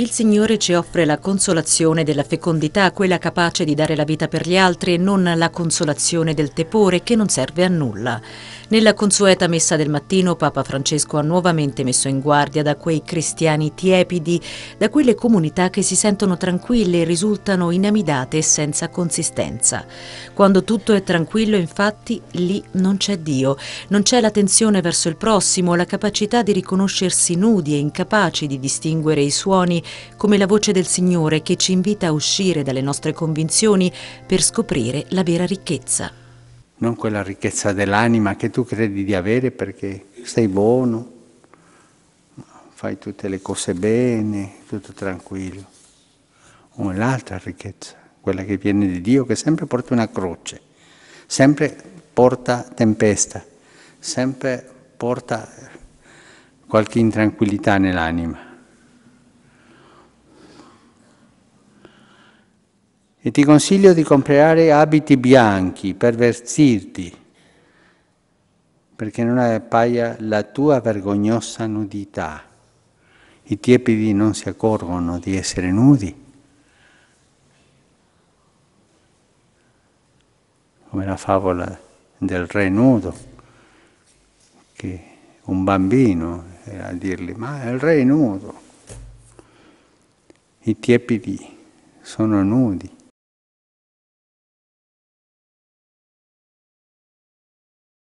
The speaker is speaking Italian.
Il Signore ci offre la consolazione della fecondità, quella capace di dare la vita per gli altri e non la consolazione del tepore che non serve a nulla. Nella consueta messa del mattino Papa Francesco ha nuovamente messo in guardia da quei cristiani tiepidi, da quelle comunità che si sentono tranquille e risultano inamidate e senza consistenza. Quando tutto è tranquillo, infatti, lì non c'è Dio, non c'è la tensione verso il prossimo, la capacità di riconoscersi nudi e incapaci di distinguere i suoni come la voce del Signore che ci invita a uscire dalle nostre convinzioni per scoprire la vera ricchezza. Non quella ricchezza dell'anima che tu credi di avere perché sei buono, fai tutte le cose bene, tutto tranquillo. O l'altra ricchezza, quella che viene di Dio, che sempre porta una croce, sempre porta tempesta, sempre porta qualche intranquillità nell'anima. e ti consiglio di comprare abiti bianchi per vestirti, perché non appaia la tua vergognosa nudità. I tiepidi non si accorgono di essere nudi. Come la favola del re nudo, che un bambino era a dirgli, ma il re è nudo. I tiepidi sono nudi.